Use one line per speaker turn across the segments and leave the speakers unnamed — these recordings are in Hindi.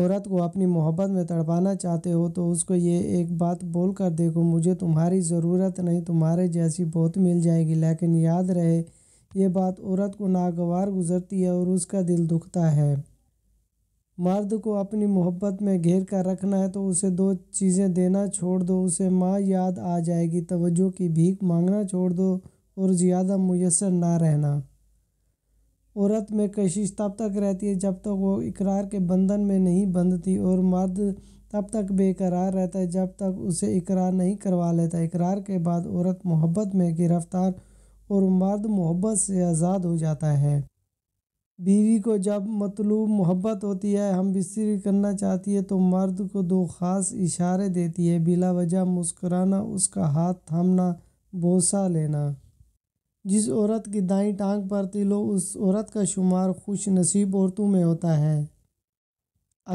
औरत को अपनी मोहब्बत में तड़पाना चाहते हो तो उसको ये एक बात बोल कर देखो मुझे तुम्हारी ज़रूरत नहीं तुम्हारे जैसी बहुत मिल जाएगी लेकिन याद रहे ये बात औरत को नागवार गुजरती है और उसका दिल दुखता है मर्द को अपनी मोहब्बत में घेर कर रखना है तो उसे दो चीज़ें देना छोड़ दो उसे माँ याद आ जाएगी तवज्जो की भीख मांगना छोड़ दो और ज़्यादा मुयसर ना रहना औरत में कशिश तब तक रहती है जब तक वो इकरार के बंधन में नहीं बंधती और मर्द तब तक बेकरार रहता है जब तक उसे इकरार नहीं करवा लेता इकरार के बाद औरत मोहब्बत में गिरफ्तार और मर्द मोहब्बत से आज़ाद हो जाता है बीवी को जब मतलूब मोहब्बत होती है हम बिस्तर करना चाहती है तो मर्द को दो ख़ास इशारे देती है बिला वजह मुस्कराना उसका हाथ थामना बोसा लेना जिस औरत की दाई टांग पर तिलो उस औरत का शुमार खुश नसीब औरतों में होता है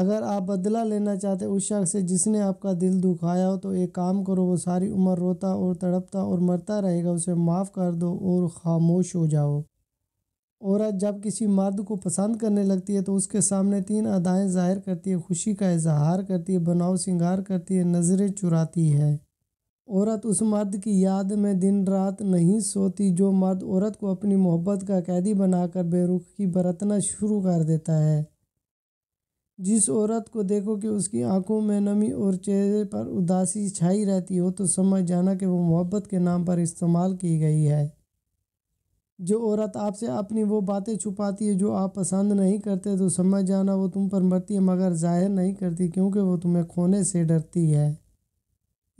अगर आप बदला लेना चाहते उस शख्स से जिसने आपका दिल दुखाया हो तो एक काम करो वो सारी उम्र रोता और तड़पता और मरता रहेगा उसे माफ़ कर दो और खामोश हो जाओ औरत जब किसी मर्द को पसंद करने लगती है तो उसके सामने तीन अदाएँ ज़ाहिर करती है खुशी का इजहार करती है बनाव सिंगार करती है नज़रें चुराती है औरत उस मर्द की याद में दिन रात नहीं सोती जो मर्द औरत को अपनी मोहब्बत का कैदी बनाकर बेरुखी बरतना शुरू कर देता है जिस औरत को देखो कि उसकी आंखों में नमी और चेहरे पर उदासी छाई रहती हो तो समझ जाना कि वो मोहब्बत के नाम पर इस्तेमाल की गई है जो औरत आपसे अपनी वो बातें छुपाती है जो आप पसंद नहीं करते तो समझ जाना वो तुम पर मरती है मगर जाहिर नहीं करती क्योंकि वो तुम्हें खोने से डरती है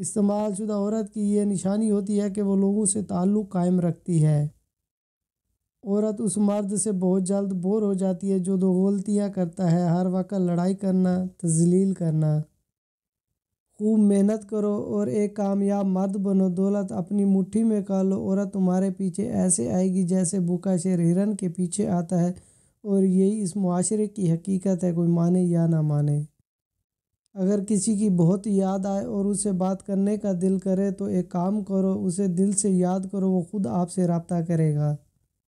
इस्तेमाल शुदा औरत की यह निशानी होती है कि वह लोगों से ताल्लुक़ कायम रखती है औरत उस मर्द से बहुत जल्द बोर हो जाती है जो दो गलतियाँ करता है हर वक्त लड़ाई करना तजलील करना खूब मेहनत करो और एक कामयाब मर्द बनो दौलत अपनी मुट्ठी में कर लो औरत तुम्हारे पीछे ऐसे आएगी जैसे भूखा शेर हिरन के पीछे आता है और यही इस माशरे की हकीकत है कोई माने या ना माने अगर किसी की बहुत याद आए और उसे बात करने का दिल करे तो एक काम करो उसे दिल से याद करो वो ख़ुद आपसे रबता करेगा